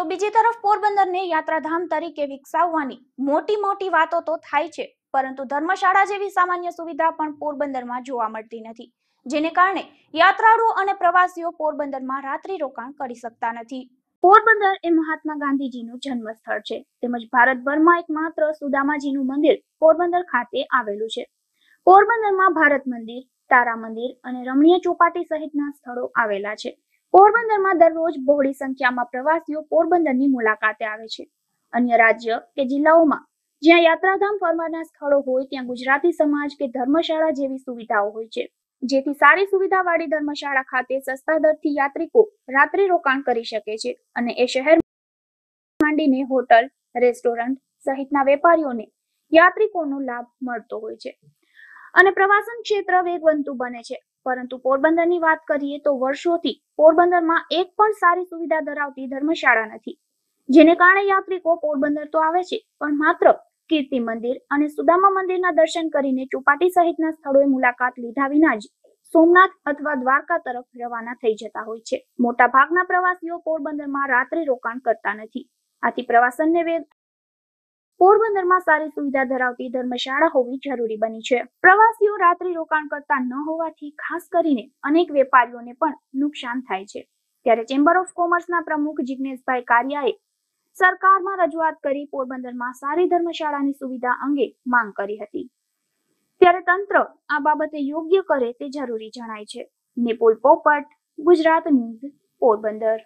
તો બીજી તરફ પોરબંદરને યાત્રાધામ તરીકે વિકસાવવાની મોટી મોટી વાતો તો થાય છે પરંતુ ધર્મશાળા જેવી સામાન્ય સુવિધા પણ પોરબંદરમાં જોવા મળતી નથી જેને કારણે યાત્રાળુઓ અને પ્રવાસીઓ પોરબંદરમાં રાત્રિ રોકાણ કરી શકતા નથી પોરબંદર એ મહાત્મા ગાંધીજીનું જન્મસ્થળ છે તેમજ ભારતભરમાં એકમાત્ર સુદામાજીનું મંદિર પોરબંદર ખાતે આવેલું છે પોરબંદરમાં ભારત મંદિર તારા મંદિર અને રમણીય ચોપાટી સહિતના સ્થળો આવેલા છે પોરબંદરમાં દરરોજ બહોળી સંખ્યામાં પ્રવાસીઓ પોરબંદરની મુલાકાતે આવે છે અન્ય રાજ્ય કે જિલ્લાઓમાં જ્યાં યાત્રાધામ ફરવાના સ્થળો હોય ત્યાં ગુજરાતી સમાજ કે ધર્મશાળા જેવી સુવિધાઓ હોય છે જેથી સારી સુવિધાવાળી ધર્મશાળા ખાતે સસ્તા દરથી યાત્રિકો રાત્રે રોકાણ કરી શકે છે અને એ શહેર માંડીને હોટલ રેસ્ટોરન્ટ સહિતના વેપારીઓને યાત્રિકોનો લાભ મળતો હોય છે અને પ્રવાસન ક્ષેત્ર વેગવંતુ બને છે પરંતુ પોરબંદરની વાત કરીએ તો વર્ષોથી પોરબંદરમાં એક પણ સારી સુવિધા ધરાવતી ધર્મશાળા નથી જેને કારણે યાત્રિકો પોરબંદર તો આવે છે પણ માત્ર કીર્તિ મંદિર અને સુદામા મંદિરના દર્શન કરીને ચોપાટી સહિતના સ્થળોએ મુલાકાત લીધા વિના જ સોમનાથ અથવા દ્વારકા તરફ રવાના થઈ જતા હોય છે મોટા ભાગના પ્રવાસીઓ પોરબંદરમાં રાત્રે રોકાણ કરતા નથી આથી પ્રવાસનને વેગ પોરબંદરમાં સારી સુવિધા ધરાવતી ધર્મશાળા હોવી જરૂરી બની છે પ્રવાસીઓ રાત્રિ રોકાણ કરતા ન હોવાથી ખાસ કરીને અનેક વેપારીઓને પણ નુકસાન થાય છે ત્યારે ચેમ્બર ઓફ કોમર્સના પ્રમુખ જિજ્ઞેશભાઈ કારિયાએ સરકારમાં રજૂઆત કરી પોરબંદરમાં સારી ધર્મશાળાની સુવિધા અંગે માંગ કરી હતી ત્યારે તંત્ર આ બાબતે યોગ્ય કરે તે જરૂરી જણાય છે નિપુલ પોપટ ગુજરાત ન્યૂઝ પોરબંદર